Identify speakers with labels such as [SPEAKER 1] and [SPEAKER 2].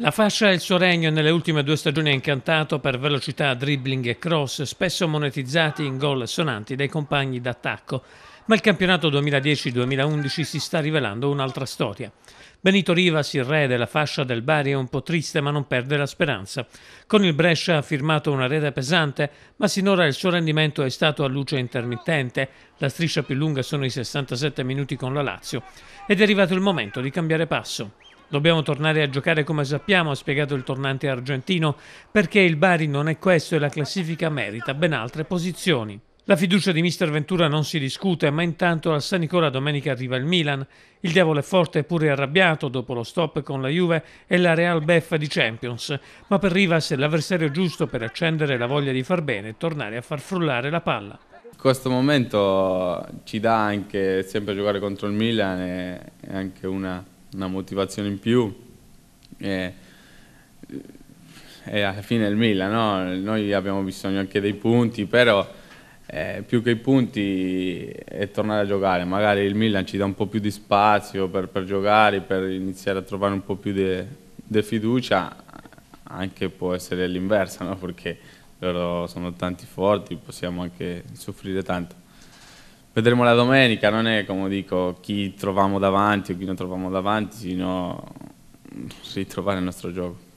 [SPEAKER 1] La fascia e il suo regno nelle ultime due stagioni ha incantato per velocità, dribbling e cross, spesso monetizzati in gol sonanti dai compagni d'attacco. Ma il campionato 2010-2011 si sta rivelando un'altra storia. Benito Rivas, il re della fascia del Bari, è un po' triste ma non perde la speranza. Con il Brescia ha firmato una rete pesante, ma sinora il suo rendimento è stato a luce intermittente. La striscia più lunga sono i 67 minuti con la Lazio. Ed è arrivato il momento di cambiare passo. Dobbiamo tornare a giocare come sappiamo, ha spiegato il tornante argentino, perché il Bari non è questo e la classifica merita ben altre posizioni. La fiducia di mister Ventura non si discute, ma intanto al San Nicola domenica arriva il Milan. Il diavolo è forte e pure arrabbiato dopo lo stop con la Juve e la Real beffa di Champions, ma per Rivas è l'avversario giusto per accendere la voglia di far bene e tornare a far frullare la palla.
[SPEAKER 2] Questo momento ci dà anche sempre giocare contro il Milan è anche una una motivazione in più. E, e eh, alla fine è il Milan, no? noi abbiamo bisogno anche dei punti, però eh, più che i punti è tornare a giocare. Magari il Milan ci dà un po' più di spazio per, per giocare, per iniziare a trovare un po' più di fiducia, anche può essere l'inversa, no? perché loro sono tanti forti, possiamo anche soffrire tanto vedremo la domenica, non è come dico chi troviamo davanti o chi non troviamo davanti, sino si trovare il nostro gioco.